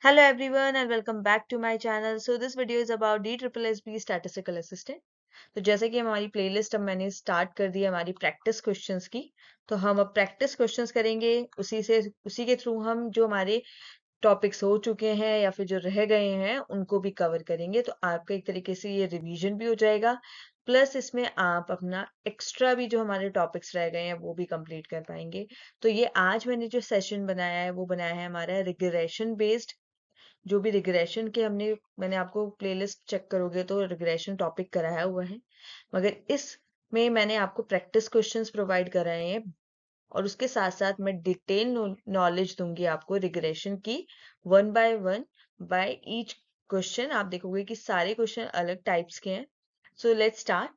Hello everyone and welcome back to my channel. So this video is about DSSSB Statistical Assistant. तो जैसे कि हमारी playlist अब मैंने स्टार्ट कर दी हमारी प्रैक्टिस क्वेश्चंस की तो हम अब प्रैक्टिस क्वेश्चंस करेंगे उसी से उसी के थ्रू हम जो हमारे टॉपिक्स हो चुके हैं या फिर जो रह गए हैं उनको भी कवर करेंगे तो आपका एक तरीके से ये रिवीजन भी हो जाएगा प्लस इसमें आप अपना एक्स्ट्रा भी जो हमारे टॉपिक्स रह गए हैं वो भी कंप्लीट कर पाएंगे तो ये आज मैंने जो सेशन बनाया है वो बनाया है हमारा रिग्रेशन बेस्ड जो भी रिग्रेशन के हमने मैंने आपको प्लेलिस्ट चेक करोगे तो रिग्रेशन टॉपिक कराया हुआ है मगर इस में मैंने आपको प्रैक्टिस क्वेश्चंस प्रोवाइड कराए हैं और उसके साथ साथ मैं डिटेल नॉलेज दूंगी आपको रिग्रेशन की one by one by each question आप देखोगे कि सारे क्वेश्चन अलग टाइप्स के हैं so let start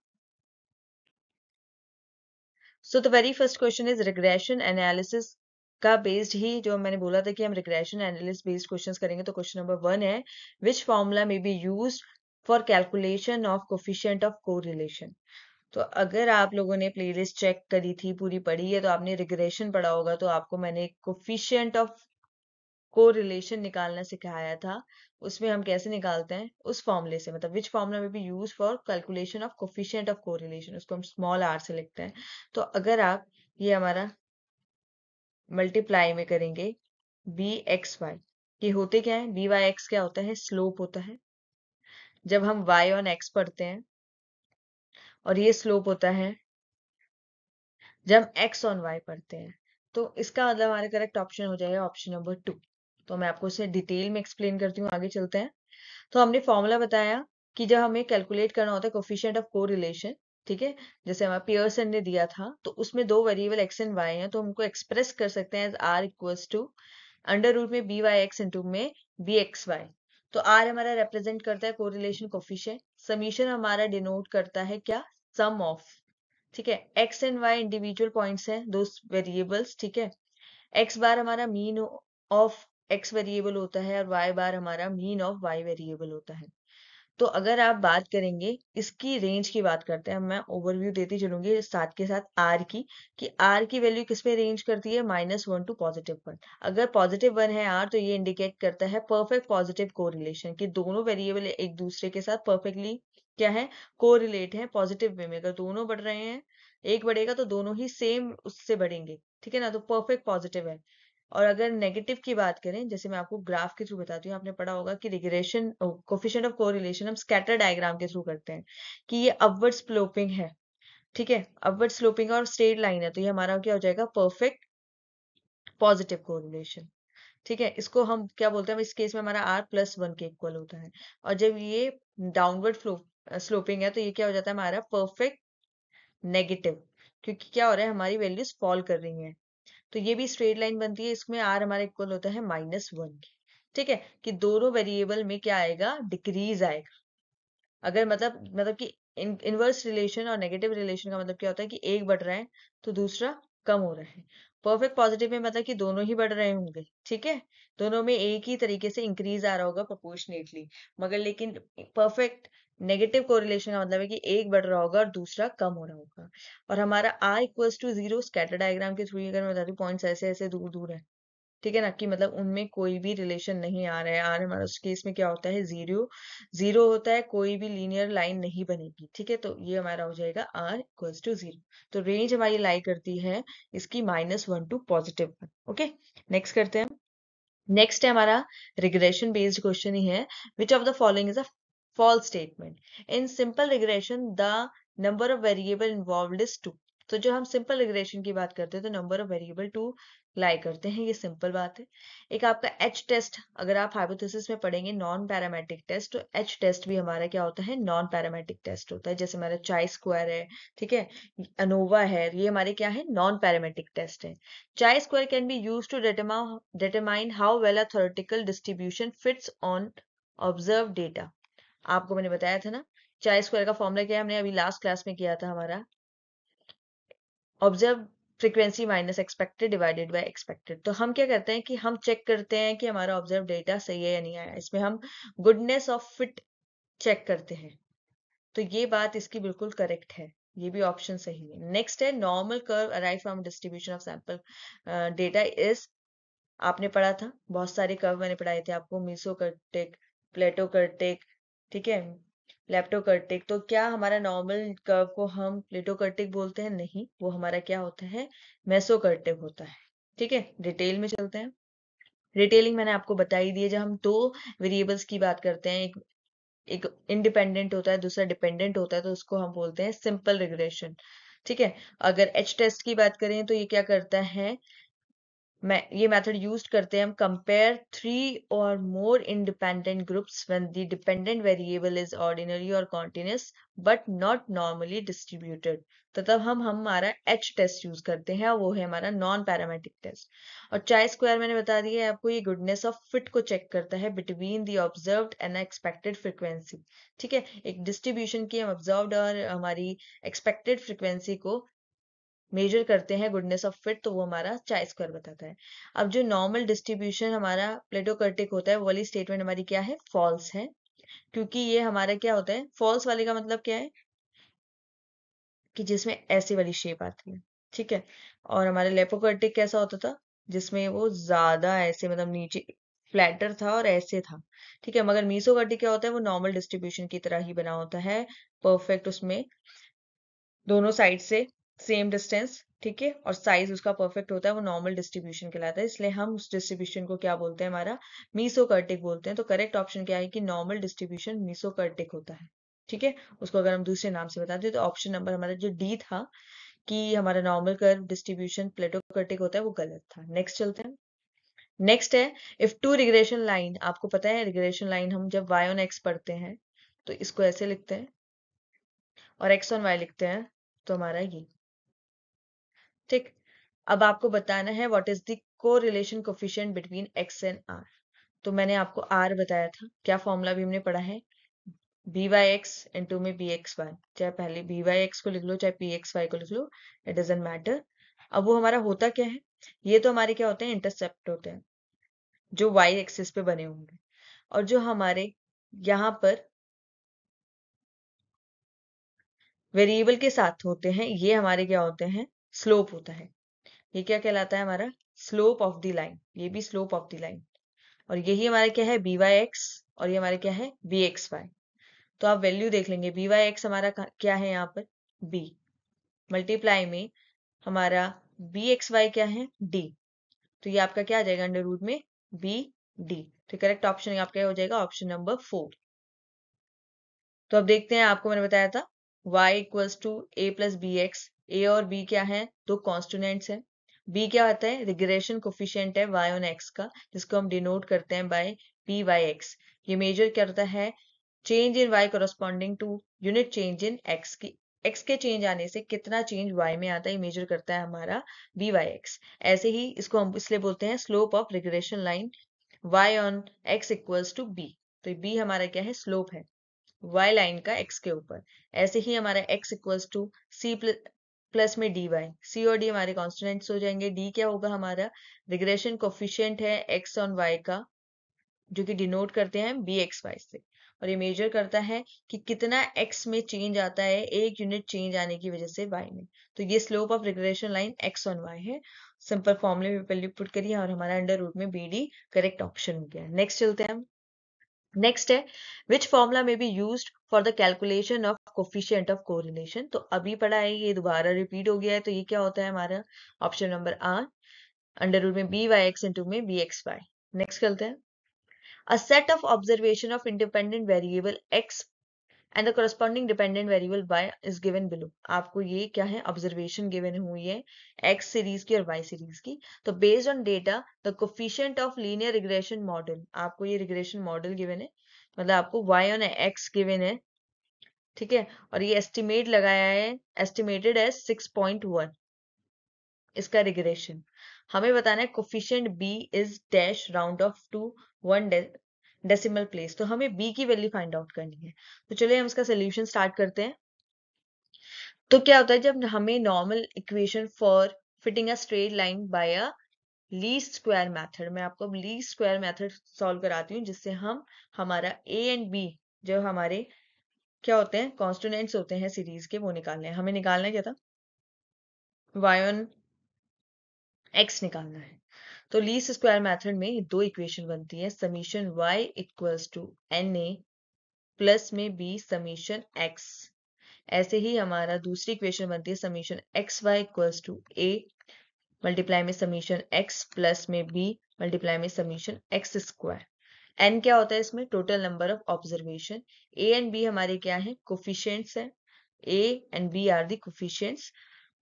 so the very first question is regression analysis का बेस्ड ही जो मैंने बोला था कि हम रिग्रेशन एनालिस्ट बेस्ड क्वेश्चंस करेंगे तो क्वेश्चन नंबर वन है which formula may be use for calculation of coefficient of को तो अगर आप लोगों ने प्लेलिस्ट चेक करी थी पूरी पढ़ी है तो आपने रिग्रेशन पढ़ा होगा तो आपको मैंने कोफिशियंट ऑफ कोरिलेशन निकालना सिखाया था उसमें हम कैसे निकालते हैं उस फॉर्मूले से मतलब विच formula may be use for calculation of coefficient of को उसको हम स्मॉल आर से लिखते हैं तो अगर आप ये हमारा मल्टीप्लाई में करेंगे बी एक्स वाई ये होते क्या है बी वाई एक्स क्या होता है स्लोप होता है जब हम y ऑन एक्स पढ़ते हैं और ये स्लोप होता है जब x ऑन वाई पढ़ते हैं तो इसका मतलब हमारा करेक्ट ऑप्शन हो जाएगा ऑप्शन नंबर टू तो मैं आपको इसे डिटेल में एक्सप्लेन करती हूँ आगे चलते हैं तो हमने फॉर्मूला बताया कि जब हमें कैलकुलेट करना होता है कोफिशियंट ऑफ को रिलेशन ठीक है जैसे हमारा पियर्सन ने दिया था तो उसमें दो वेरिएबल एक्स एंड वाई हैं तो हमको एक्सप्रेस कर सकते हैं as R equals to under root में बी वाई एक्स इंटू में बी एक्स वाई तो आर हमारा रिप्रेजेंट करता है कोरिलेशन कोफिशियंट समीशन हमारा डिनोट करता है क्या सम ऑफ ठीक है X and Y individual points हैं दो वेरिएबल्स ठीक है एक्स बार हमारा मीन ऑफ एक्स वेरिएबल होता है और वाई बार हमारा मीन ऑफ वाई वेरिएबल होता है तो अगर आप बात करेंगे इसकी रेंज की बात करते हैं मैं ओवरव्यू देती चलूंगी साथ के साथ आर की कि आर की वैल्यू किस पे रेंज करती है minus one to positive one अगर पॉजिटिव वन है आर तो ये इंडिकेट करता है परफेक्ट पॉजिटिव कोरिलेशन कि दोनों वेरिएबल एक दूसरे के साथ परफेक्टली क्या है कोरिलेट है पॉजिटिव वे में अगर दोनों बढ़ रहे हैं एक बढ़ेगा तो दोनों ही सेम उससे बढ़ेंगे ठीक है ना तो परफेक्ट पॉजिटिव है और अगर नेगेटिव की बात करें जैसे मैं आपको ग्राफ के थ्रू बताती हूँ आपने पढ़ा होगा कि रिग्रेशन कोफिशियंट ऑफ कोरिलेशन हम स्कैटर डायग्राम के थ्रू करते हैं कि ये अपवर्ड स्लोपिंग है ठीक है अपवर्ड स्लोपिंग और स्ट्रेट लाइन है तो ये हमारा क्या हो जाएगा परफेक्ट पॉजिटिव कोरिलेशन ठीक है इसको हम क्या बोलते हैं इस केस में हमारा आर प्लस वन के इक्वल होता है और जब ये डाउनवर्ड स्लोपिंग है तो ये क्या हो जाता है हमारा परफेक्ट नेगेटिव क्योंकि क्या हो रहा है हमारी वैल्यूज फॉल कर रही हैं तो ये भी स्ट्रेट लाइन बनती है इसमें आर हमारा इक्वल होता है माइनस वन ठीक है कि दोनों वेरिएबल में क्या आएगा डिक्रीज आएगा अगर मतलब मतलब कि इनवर्स रिलेशन और नेगेटिव रिलेशन का मतलब क्या होता है कि एक बढ़ रहा है तो दूसरा कम हो रहा है परफेक्ट पॉजिटिव में मतलब कि दोनों ही बढ़ रहे होंगे ठीक है दोनों में एक ही तरीके से इंक्रीज आ रहा होगा प्रोपोर्शनेटली मगर लेकिन परफेक्ट नेगेटिव कोरिलेशन का मतलब है कि एक बढ़ रहा होगा और दूसरा कम हो रहा होगा और हमारा R equals to zero scatter diagram के थ्रू अगर मैं बता दूं पॉइंट्स ऐसे ऐसे दूर दूर है ठीक है ना कि मतलब उनमें कोई भी रिलेशन नहीं आ रहा है आर एम आर केस में क्या होता है जीरो जीरो होता है कोई भी लीनियर लाइन नहीं बनेगी ठीक है तो ये हमारा हो जाएगा आर इक्वल्स टू जीरो तो रेंज हमारी लाई करती है इसकी minus one to positive one okay next करते हैं नेक्स्ट है हमारा रिग्रेशन बेस्ड क्वेश्चन ही है which of the following is a false statement in simple regression the number of variable involve is two तो जो हम सिंपल रिग्रेशन की बात करते हैं तो number of variable two lie करते हैं ये सिंपल बात है एक आपका एच टेस्ट अगर आप हाइपोथेसिस में पढ़ेंगे नॉन पैरामेट्रिक टेस्ट तो एच टेस्ट भी हमारा क्या होता है नॉन पैरामेट्रिक टेस्ट होता है जैसे हमारा चाई स्क्वायर है ठीक है अनोवा है ये हमारे क्या है नॉन पैरामेट्रिक टेस्ट है chi square can be use to determine how well a theoretical distribution fits on observe data आपको मैंने बताया था ना चाई स्क्वायर का फॉर्मूला क्या है हमने अभी लास्ट क्लास में किया था हमारा observe frequency minus expected divided by expected तो हम क्या करते हैं कि हम चेक करते हैं कि हमारा ऑब्जर्व डेटा सही है या नहीं आया इसमें हम गुडनेस ऑफ फिट चेक करते हैं तो ये बात इसकी बिल्कुल करेक्ट है ये भी ऑप्शन सही है नेक्स्ट है normal curve arrive from distribution of sample data is आपने पढ़ा था बहुत सारे कर्व मैंने पढ़ाए थे आपको मीसो कर्टेक प्लेटो कर्टेक ठीक है लेप्टोकर्टिक तो क्या हमारा नॉर्मल कर्व को हम प्लेटोकर्टिक बोलते हैं नहीं वो हमारा क्या होता है मेसोकर्टिक होता है ठीक है डिटेल में चलते हैं रिटेलिंग मैंने आपको बताई दी है जब हम दो वेरिएबल्स की बात करते हैं एक एक इंडिपेंडेंट होता है दूसरा डिपेंडेंट होता है तो उसको हम बोलते हैं सिंपल रिग्रेशन ठीक है अगर एच टेस्ट की बात करें तो ये क्या करता है ये मेथड यूज करते हैं हम कंपेयर थ्री और more independent groups when the dependent variable is ordinary और continuous but not normally distributed तो तब हम हमारा एच टेस्ट यूज करते हैं वो है हमारा नॉन पैरामेट्रिक टेस्ट और चाय स्क्वायर मैंने बता दिया है आपको ये गुडनेस ऑफ फिट को चेक करता है between the observe and expected frequency ठीक है एक डिस्ट्रीब्यूशन की हम ऑब्जर्व और हमारी एक्सपेक्टेड फ्रिक्वेंसी को मेजर करते हैं गुडनेस ऑफ फिट तो वो हमारा चाय स्क्वायर बताता है अब जो नॉर्मल डिस्ट्रीब्यूशन हमारा प्लेटोकर्टिक होता है वो वाली स्टेटमेंट हमारी क्या है फॉल्स है क्योंकि ये हमारा क्या होता है फॉल्स वाले का मतलब क्या है कि जिसमें ऐसी वाली शेप आती है ठीक है और हमारा लेपोकर्टिक कैसा होता था जिसमें वो ज्यादा ऐसे मतलब नीचे फ्लैटर था और ऐसे था ठीक है मगर मीसोकर्टिक क्या होता है वो नॉर्मल डिस्ट्रीब्यूशन की तरह ही बना होता है परफेक्ट उसमें दोनों साइड से सेम डिस्टेंस ठीक है और साइज उसका परफेक्ट होता है वो नॉर्मल डिस्ट्रीब्यूशन कहलाता है इसलिए हम उस डिस्ट्रीब्यूशन को क्या बोलते हैं हमारा मीसोकर्टिक बोलते हैं तो करेक्ट ऑप्शन क्या है कि नॉर्मल डिस्ट्रीब्यूशन मीसोकर्टिक होता है ठीक है उसको अगर हम दूसरे नाम से बताते हैं तो ऑप्शन नंबर हमारा जो डी था कि हमारा नॉर्मल कर्व डिस्ट्रीब्यूशन प्लेटोकर्टिक होता है वो गलत था नेक्स्ट चलते हैं नेक्स्ट है इफ टू रिग्रेशन लाइन आपको पता है रिग्रेशन लाइन हम जब वाई ऑन एक्स पढ़ते हैं तो इसको ऐसे लिखते हैं और एक्स ऑन वाई लिखते हैं तो हमारा ये ठीक अब आपको बताना है what is the correlation coefficient between X and R तो मैंने आपको आर बताया था क्या फॉर्मूला भी हमने पढ़ा है बी वाई एक्स इंटू में बी एक्स वाई चाहे पहले बी वाई एक्स को लिख लो चाहे पी एक्स वाई को लिख लो इट डजेंट मैटर अब वो हमारा होता क्या है ये तो हमारे क्या होते हैं इंटरसेप्ट होते हैं जो वाई एक्सिस पे बने होंगे और जो हमारे यहाँ पर वेरिएबल के साथ होते हैं ये हमारे क्या होते हैं स्लोप होता है ये क्या कहलाता है हमारा स्लोप ऑफ द लाइन ये भी स्लोप ऑफ द लाइन और यही हमारा क्या है बी वाई एक्स और ये हमारा क्या है बी एक्स वाई तो आप वैल्यू देख लेंगे बी वाई एक्स हमारा क्या है यहाँ पर बी मल्टीप्लाई में हमारा बी एक्स वाई क्या है डी तो ये आपका क्या आ जाएगा अंडर रूट में बी डी तो करेक्ट ऑप्शन आपका हो जाएगा ऑप्शन नंबर फोर तो अब देखते हैं आपको मैंने बताया था y equals to A plus B X A और बी क्या है दो कॉन्स्टोनेंट्स है बी क्या होता है रिग्रेशन कोफिशियंट है वाई ऑन एक्स का जिसको हम डिनोट करते हैं बाय पी वाई एक्स ये मेजर करता है change in Y corresponding to unit change in X की एक्स के चेंज आने से कितना चेंज वाई में आता है ये मेजर करता है हमारा बी वाई एक्स ऐसे ही इसको हम इसलिए बोलते हैं slope of regression line Y on X equals to B तो बी हमारा क्या है स्लोप है y लाइन का x के ऊपर ऐसे ही हमारा x equals to C plus plus में डी वाई सी और डी हमारे कॉन्स्टेंट्स हो जाएंगे डी क्या होगा हमारा रिग्रेशन कोफिशियंट है एक्स ऑन वाई का जो कि डिनोट करते हैं बी एक्स वाई से और ये मेजर करता है कि कितना एक्स में चेंज आता है एक यूनिट चेंज आने की वजह से वाई में तो ये slope of regression line X on Y है सिंपल फॉर्मुले में पहले पुट करिए और हमारा अंडर रूट में बी डी करेक्ट ऑप्शन हो गया नेक्स्ट चलते हैं हम नेक्स्ट है विच फॉर्मुला में be use for the calculation of coefficient of correlation तो अभी पढ़ा है ये दोबारा रिपीट हो गया है तो ये क्या होता है हमारा option number R under root में बी वाई एक्स इंटू में बी एक्स वाई नेक्स्ट करते हैं a set of observation of independent variable X and the corresponding dependent variable Y is given below आपको ये क्या है ऑब्जर्वेशन गिवन हुई है एक्स सीरीज की और वाई सीरीज की तो based on data the coefficient of linear regression model आपको ये रिग्रेशन मॉडल गिवन है मतलब आपको वाई ऑन एक्स गिवन है ठीक है और ये एस्टिमेट लगाया है एस्टिमेटेड है सिक्स पॉइंट वन इसका रिग्रेशन हमें बताना है coefficient B is dash round off to one decimal place तो हमें बी की वैल्यू फाइंड आउट करनी है तो चलिए हम इसका सोल्यूशन स्टार्ट करते हैं तो क्या होता है जब हमें normal equation for fitting a straight line by a least square method मैं आपको अब लीस्ट स्क्वायर मेथड सॉल्व कराती हूँ जिससे हम हमारा ए एंड बी जो हमारे क्या होते हैं कॉन्स्टोनेंट्स होते हैं सीरीज के वो निकालने हैं हमें निकालना क्या था वायन एक्स निकालना है तो लीस स्क्वायर मेथड में दो इक्वेशन बनती है summation Y equals to N A plus में बी समीशन एक्स ऐसे ही हमारा दूसरी इक्वेशन बनती है summation X Y equals to A multiply में समीशन एक्स प्लस में बी मल्टीप्लाई में समीशन एक्स स्क्वायर एन क्या होता है इसमें total number of observation A and B हमारे क्या है कोफिशियंट्स है A and B are the coefficients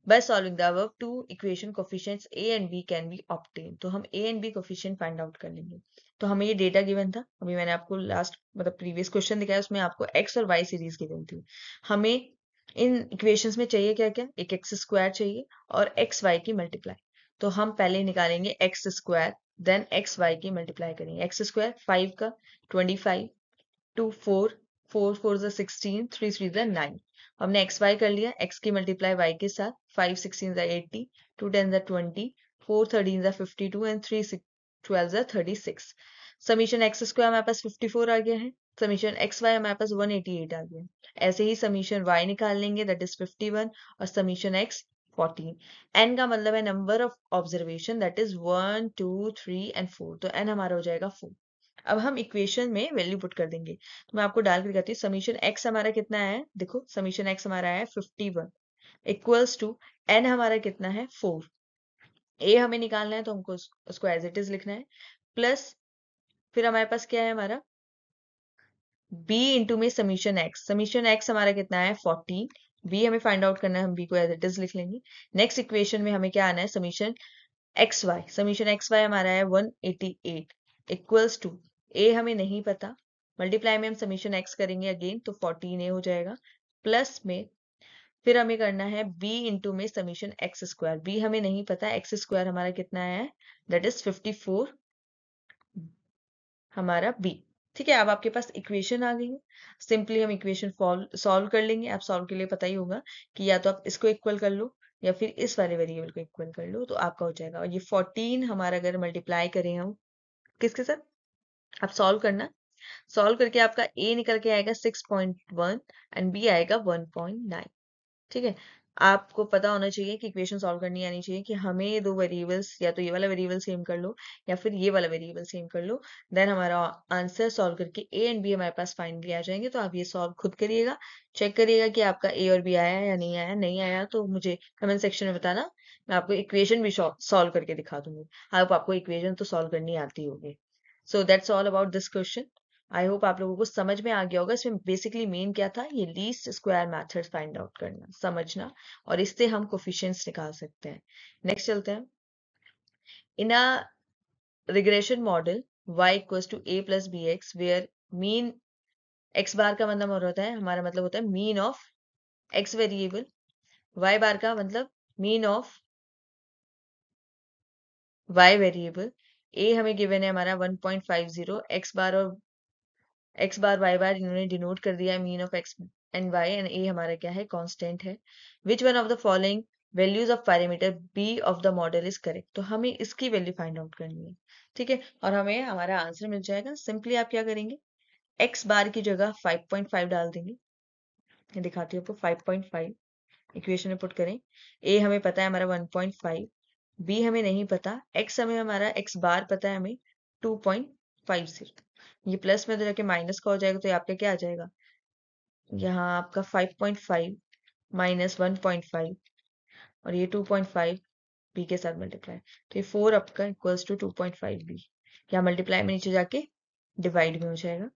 By solving the above two equation coefficients a and b can be obtained. तो हम a and b coefficient find out कर लेंगे तो हमें ये डेटा गिवन था अभी मैंने आपको लास्ट मतलब प्रीवियस क्वेश्चन दिखाया उसमें आपको एक्स और वाई सीरीज गिवन थी हमें इन इक्वेशंस में चाहिए क्या क्या एक एक्स स्क्वायर चाहिए और एक्स वाई की मल्टीप्लाई तो हम पहले निकालेंगे X square then X Y की मल्टीप्लाई करेंगे एक्स स्क्वायर फाइव का twenty five two four four four जो सिक्सटीन थ्री थ्री जो नाइन हमने एक्स वाई कर लिया एक्स की मल्टीप्लाई वाई के साथ फाइव सिक्सटीन ज़ा एट्टी टू टेन ज़ा ट्वेंटी फोर थर्टीन ज़ा fifty two and three twelve ज़ा thirty six summation X square हमारे पास फिफ्टी फोर आ गया है समीशन एक्स वाई हमारे पास वन एटी एट आ गया ऐसे ही समीशन वाई निकाल लेंगे दैट इज फिफ्टी वन और समीशन एक्स फोर्टीन एन का मतलब है number of observation that is one two three and four तो एन हमारा हो जाएगा फोर अब हम इक्वेशन में वैल्यू पुट कर देंगे तो मैं आपको डाल के दिखाती हूँ समीशन एक्स हमारा कितना है देखो समीशन एक्स हमारा है fifty one equals to N हमारा कितना है फोर ए हमें निकालना है तो हमको उसको एज इट इज लिखना है प्लस फिर हमारे पास क्या है हमारा बी इंटू में समीशन एक्स समीशन एक्स हमारा कितना है फोर्टीन बी हमें फाइंड आउट करना है हम बी को एज इट इज लिख लेंगे नेक्स्ट इक्वेशन में हमें क्या आना है summation X Y summation X Y हमारा है one eighty eight equals to A हमें नहीं पता मल्टीप्लाई में हम समीशन एक्स करेंगे अगेन तो फोर्टीन ए हो जाएगा प्लस में फिर हमें करना है बी इंटू में समीशन एक्स स्क्वायर बी हमें नहीं पता एक्स स्क्वायर हमारा कितना है दैट इज 54 हमारा बी ठीक है अब आपके पास इक्वेशन आ गई है सिंपली हम इक्वेशन सॉल्व कर लेंगे आप सॉल्व के लिए पता ही होगा कि या तो आप इसको इक्वल कर लो या फिर इस वाले वेरिएबल को इक्वल कर लो तो आपका हो जाएगा और ये 14 हमारा अगर मल्टीप्लाई करें हम किसके साथ अब सॉल्व करना सॉल्व करके आपका ए निकल के आएगा 6.1 एंड बी आएगा 1.9 ठीक है आपको पता होना चाहिए कि इक्वेशन सॉल्व करनी आनी चाहिए कि हमें दो वेरिएबल्स या तो ये वाला वेरिएबल सेम कर लो या फिर ये वाला वेरिएबल सेम कर लो देन हमारा आंसर सॉल्व करके ए एंड बी हमारे पास फाइनली आ जाएंगे तो आप ये सॉल्व खुद करिएगा चेक करिएगा कि आपका ए और बी आया या नहीं आया नहीं आया तो मुझे कमेंट सेक्शन में बताना मैं आपको इक्वेशन भी सॉल्व करके दिखा दूंगी आप आपको इक्वेशन तो सॉल्व करनी आती होगी so that's all about this question I hope आप लोगों को समझ में आ गया होगा इसमें बेसिकली मेन क्या था ये least square method find out करना समझना और इससे हम कोफिशियंस निकाल सकते हैं नेक्स्ट चलते हैं in a regression model y equals to A plus B X where mean x bar का मतलब और होता है हमारा मतलब होता है mean of x variable y bar का मतलब mean of y variable A हमें गिवन है हमारा 1.50 एक्स बार और एक्स बार वाई बार इन्होंने डिनोट कर दिया mean of X and Y and A हमारा क्या है कांस्टेंट है which one of the following values of parameter B of the model is correct तो हमें इसकी वैल्यू फाइंड आउट करनी है ठीक है और हमें हमारा आंसर मिल जाएगा सिंपली आप क्या करेंगे एक्स बार की जगह 5.5 डाल देंगे दिखाती हूँ आपको 5.5 इक्वेशन में पुट करें ए हमें पता है हमारा 1.5 बी हमें नहीं पता एक्स हमें हमारा एक्स बार पता है हमें टू पॉइंट फाइव जीरो ये प्लस में तो जाके माइनस का हो जाएगा तो ये आपका क्या आ जाएगा हम्म। यहाँ आपका five point five minus one point five और ये टू पॉइंट फाइव बी के साथ मल्टीप्लाई तो ये फोर आपका equals to two point five B यहाँ मल्टीप्लाई में नीचे जाके डिवाइड में हो जाएगा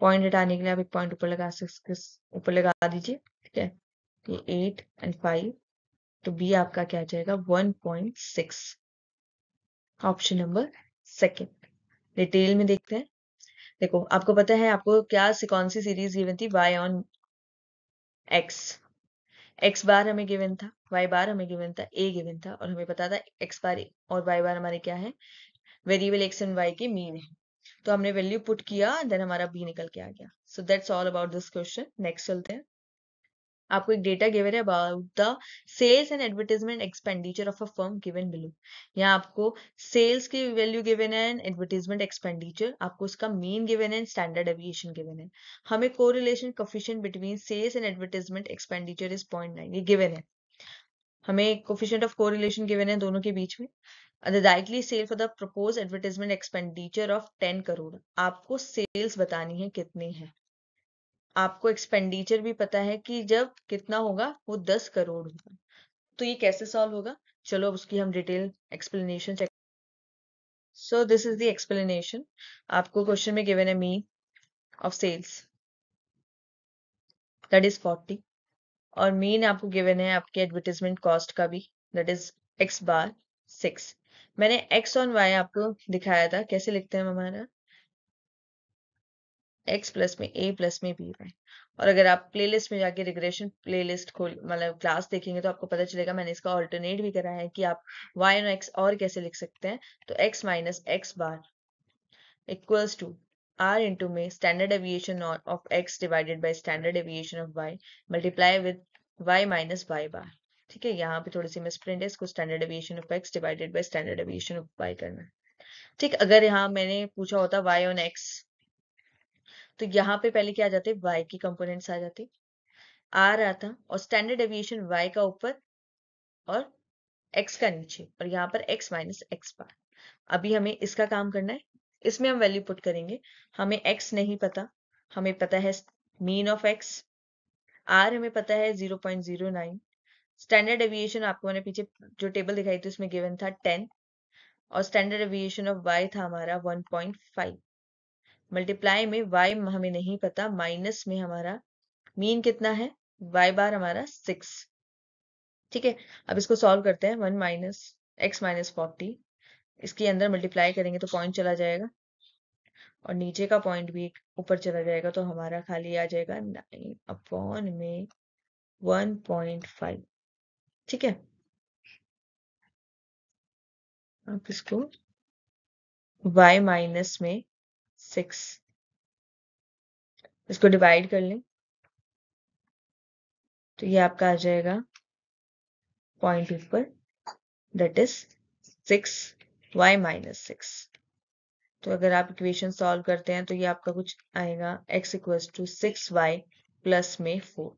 पॉइंट हटाने के लिए आप एक पॉइंट ऊपर लगा सकते ऊपर लगा दीजिए ठीक है ये एट एंड फाइव तो बी आपका क्या जाएगा 1.6 ऑप्शन नंबर सेकेंड डिटेल में देखते हैं देखो आपको पता है आपको क्या कौन सी सीरीज गिवन थी Y on X X bar हमें गिवन था वाई बार हमें गिवन था ए गिवन था और हमें पता था एक्स बार ए और वाई बार हमारे क्या है वेरिएबल एक्स एंड वाई के मीन है तो हमने वैल्यू पुट किया देन हमारा बी निकल के आ गया so that's all about this question next चलते हैं आपको एक डेटा गिवन है about the sales and advertisement expenditure of a firm given below यहाँ आपको सेल्स की वैल्यू गिवन है एंड एडवर्टीजमेंट एक्सपेंडिचर आपको उसका मीन गिवन है स्टैंडर्ड एविएशन गिवन है हमें correlation coefficient between sales and advertisement expenditure is point nine ये गिवन है हमें coefficient of correlation given है दोनों के बीच में directly sale for the propose advertisement expenditure of ten crore आपको सेल्स बतानी है कितनी है आपको एक्सपेंडिचर भी पता है कि जब कितना होगा वो दस करोड़ होगा तो ये कैसे सॉल्व होगा चलो अब उसकी हम detail explanation check so this is the explanation आपको क्वेश्चन में गिवन है mean of sales that is forty और मीन आपको गिवन है आपके एडवर्टीजमेंट कॉस्ट का भी that is X bar six मैंने एक्स ऑन वाई आपको दिखाया था कैसे लिखते हैं हमारा एक्स प्लस में ए प्लस में बी वाई और अगर आप प्लेलिस्ट में जाके रिग्रेशन प्लेलिस्ट खोल मतलब क्लास देखेंगे तो आपको पता चलेगा मैंने इसका ऑल्टरनेट भी करा है कि आप वाई एन एक्स और कैसे लिख सकते हैं तो X minus X bar equals to R into में standard deviation of X divided by standard deviation of Y multiply with Y minus Y bar ठीक है यहाँ पे थोड़ी सी मिस प्रिंट है इसको standard deviation of X divided by standard deviation of Y करना ठीक अगर यहाँ मैंने पूछा होता वाई ऑन एक्स तो यहाँ पे पहले क्या आ जाते वाई के कंपोनेंट्स आ जाते आ रहा था और स्टैंडर्ड एविएशन वाई का ऊपर और x का नीचे और यहाँ पर x माइनस एक्स बार अभी हमें इसका काम करना है इसमें हम वैल्यू पुट करेंगे हमें एक्स नहीं पता हमें पता है मीन ऑफ एक्स आर हमें पता है zero point zero nine standard deviation आपको मैंने पीछे जो टेबल दिखाई थी उसमें गिवन था टेन और स्टैंडर्ड एविएशन ऑफ वाई था हमारा वन पॉइंट फाइव मल्टीप्लाई में वाई हमें नहीं पता माइनस में हमारा मीन कितना है वाई बार हमारा सिक्स ठीक है अब इसको सॉल्व करते हैं one minus X minus forty इसके अंदर मल्टीप्लाई करेंगे तो पॉइंट चला जाएगा और नीचे का पॉइंट भी ऊपर चला जाएगा तो हमारा खाली आ जाएगा नाइन अपॉन में वन पॉइंट फाइव ठीक है आप इसको y माइनस में सिक्स इसको डिवाइड कर लें तो ये आपका आ जाएगा पॉइंट ऊपर that is six Y minus six तो अगर आप इक्वेशन सॉल्व करते हैं तो ये आपका कुछ आएगा X equal to six Y plus में फोर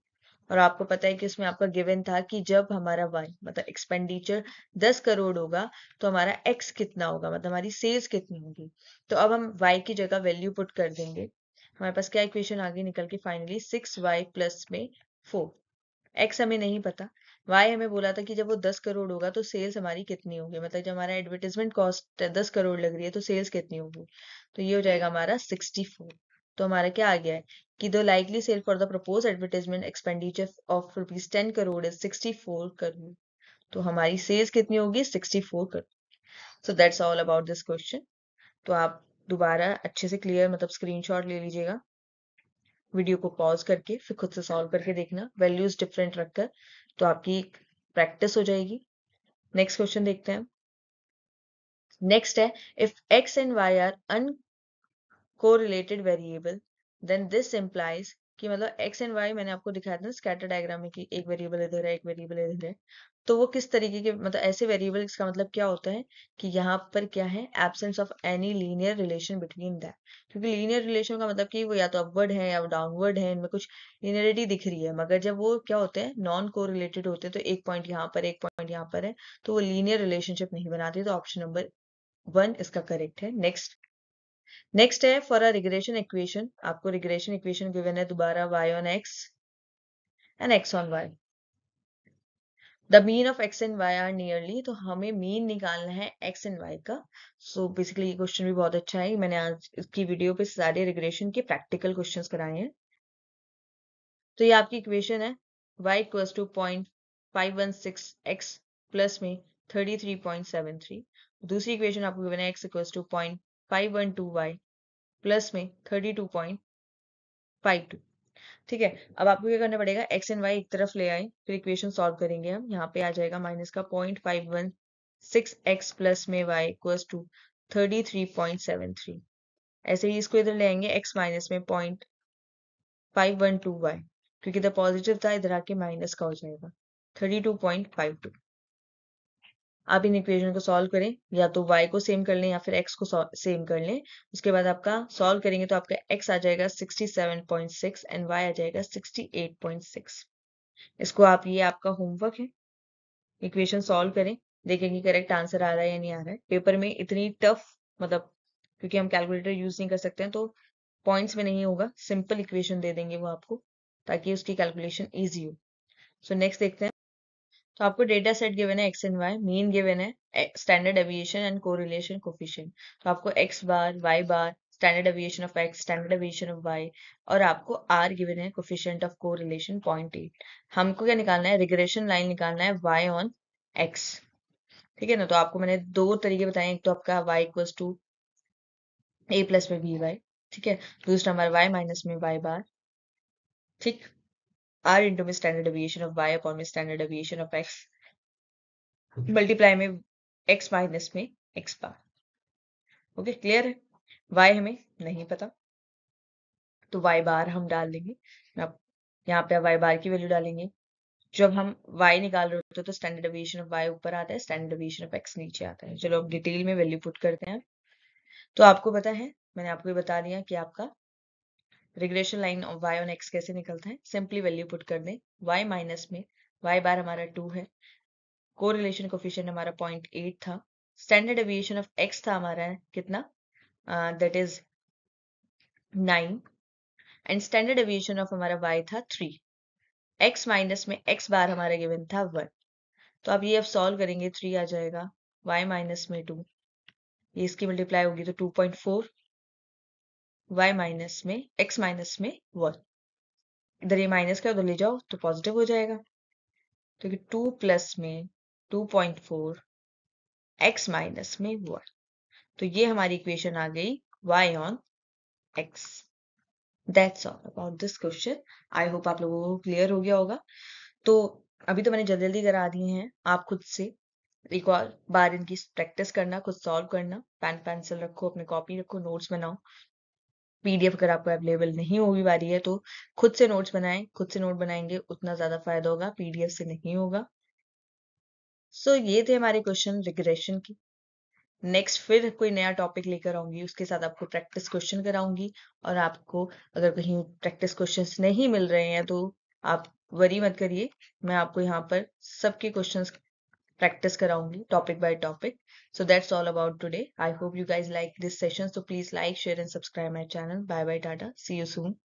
और आपको पता है कि इसमें आपका गिवन था कि जब हमारा वाई मतलब एक्सपेंडिचर दस करोड़ होगा तो हमारा एक्स कितना होगा मतलब हमारी सेल्स कितनी होगी तो अब हम वाई की जगह वैल्यू पुट कर देंगे हमारे पास क्या इक्वेशन आगे निकल के फाइनली सिक्स वाई प्लस में फोर एक्स हमें नहीं पता वाई हमें बोला था कि जब वो दस करोड़ होगा तो सेल्स हमारी कितनी होगी मतलब जब हमारा एडवर्टीजमेंट कॉस्ट दस करोड़ लग रही है तो सेल्स कितनी होगी तो ये हो जाएगा हमारा सिक्सटी फोर तो हमारा क्या आ गया है कि the likely sale for the propose advertisement expenditure of rupees ten crore sixty four crore तो हमारी सेल्स कितनी होगी sixty four crore so that's all about this question तो आप दोबारा अच्छे से क्लियर मतलब स्क्रीनशॉट ले लीजिएगा वीडियो को पॉज करके फिर खुद से सॉल्व करके देखना वैल्यूज डिफरेंट रखकर तो आपकी प्रैक्टिस हो जाएगी नेक्स्ट क्वेश्चन देखते हैं नेक्स्ट है if X and Y are uncorrelated variable then this implies कि मतलब एक्स एंड वाई मैंने आपको दिखाया था ना स्कैटर डायग्राम में कि एक वेरिएबल इधर है एक वेरिएबल इधर है तो वो किस तरीके के मतलब ऐसे वेरिएबल इसका मतलब क्या होता है कि यहाँ पर क्या है absence of any linear relation between that क्योंकि लीनियर रिलेशन का मतलब कि वो या तो अपवर्ड है या डाउनवर्ड है इनमें कुछ लीनियरिटी दिख रही है मगर जब वो क्या होते हैं नॉन को रिलेटेड होते हैं तो एक पॉइंट यहाँ पर एक पॉइंट यहाँ पर है तो वो लीनियर रिलेशनशिप नहीं बनाती तो ऑप्शन नंबर वन इसका करेक्ट है नेक्स्ट नेक्स्ट है फॉर अ रिग्रेशन इक्वेशन आपको रिग्रेशन इक्वेशन गिवन है दोबारा Y on X and X on Y the mean of X and Y are nearly तो हमें मीन निकालना है एक्स एंड वाई का सो so बेसिकली ये क्वेश्चन भी बहुत अच्छा है मैंने आज इसकी वीडियो पे सारे रिग्रेशन के प्रैक्टिकल क्वेश्चन कराए हैं तो ये आपकी इक्वेशन है Y equal to point five one six X plus में thirty three point seven three दूसरी इक्वेशन आपको गिवन है X equal to point 512y plus में 32.52 ठीक है अब आपको क्या करना पड़ेगा एक्स एंड वाई एक तरफ ले आए फिर इक्वेशन सॉल्व करेंगे हम यहाँ पे आ जाएगा माइनस का point five one six X plus में Y equals to thirty three point seven three ऐसे ही इसको इधर ले आएंगे एक्स माइनस में point five one two Y क्योंकि इधर पॉजिटिव था इधर आके माइनस का हो जाएगा thirty two point five two आप इन इक्वेशन को सॉल्व करें या तो y को सेम कर लें या फिर x को सेम कर लें उसके बाद आपका सॉल्व करेंगे तो आपका x आ जाएगा 67.6 एंड y आ जाएगा 68.6 इसको आप ये आपका होमवर्क है इक्वेशन सॉल्व करें देखेंगे करेक्ट आंसर आ रहा है या नहीं आ रहा है पेपर में इतनी टफ मतलब क्योंकि हम कैलकुलेटर यूज नहीं कर सकते हैं तो पॉइंट्स में नहीं होगा सिंपल इक्वेशन दे देंगे वो आपको ताकि उसकी कैलकुलेशन ईजी हो सो so नेक्स्ट देखते हैं तो आपको डेटा सेट गिवन है X and Y mean given है standard deviation and correlation coefficient तो आपको X bar Y bar standard deviation of X standard deviation of Y और आपको आर गिवन है coefficient of correlation point eight हमको क्या निकालना है रिग्रेशन लाइन निकालना है वाई ऑन एक्स ठीक है ना तो आपको मैंने दो तरीके बताए एक तो आपका Y equals to A plus में बी वाई ठीक है दूसरा हमारा वाई माइनस में वाई बार ठीक r into my standard deviation of y upon my standard deviation of x multiply में x माइनस में x bar okay okay, clear है y हमें नहीं पता तो y बार हम डाल देंगे आप यहाँ पे y बार की वैल्यू डालेंगे जब हम y निकाल रहे होते हैं तो स्टैंडर्ड डेविएशन ऑफ y ऊपर आता है स्टैंडर्ड डेविएशन ऑफ x नीचे आता है चलो अब डिटेल में वैल्यू पुट करते हैं तो आपको पता है मैंने आपको ये बता दिया कि आपका regression line of Y on X कैसे निकलता है सिंपली वैल्यू पुट कर दें वाई माइनस में वाई बार हमारा टू है को रिलेशन कोफिशियंट हमारा पॉइंट एट था स्टैंडर्ड एविएशन ऑफ एक्स था हमारा कितना that is nine and standard deviation of हमारा वाई था थ्री एक्स माइनस में एक्स बार हमारा गिवन था वन तो अब ये अब सॉल्व करेंगे थ्री आ जाएगा वाई माइनस में टू ये इसकी मल्टीप्लाई होगी तो two point four Y minus में एक्स माइनस में वन इधर ये माइनस का उधर ले जाओ तो पॉजिटिव हो जाएगा तो कि टू प्लस में two point four X minus में वन तो ये हमारी इक्वेशन आ गई Y on X that's all about this question I hope आप लोगों को क्लियर हो गया होगा तो अभी तो मैंने जल्दी जल्दी करा दिए हैं आप खुद से एक और बार इनकी प्रैक्टिस करना खुद सॉल्व करना पेन पेंसिल रखो अपने कॉपी रखो नोट्स बनाओ पीडीएफ अगर आपको अवेलेबल नहीं होगी वाली है तो खुद से नोट्स बनाएं खुद से नोट बनाएंगे उतना ज्यादा फायदा होगा पीडीएफ से नहीं होगा सो so, ये थे हमारे क्वेश्चन रिग्रेशन की नेक्स्ट फिर कोई नया टॉपिक लेकर आऊंगी उसके साथ आपको प्रैक्टिस क्वेश्चन कराऊंगी और आपको अगर कहीं प्रैक्टिस क्वेश्चंस नहीं मिल रहे हैं तो आप वरी मत करिए मैं आपको यहाँ पर सबके questions practice karaungi topic by topic. So that's all about today. I hope you guys like this session. So please like, share and subscribe my channel. Bye bye Tada. See you soon.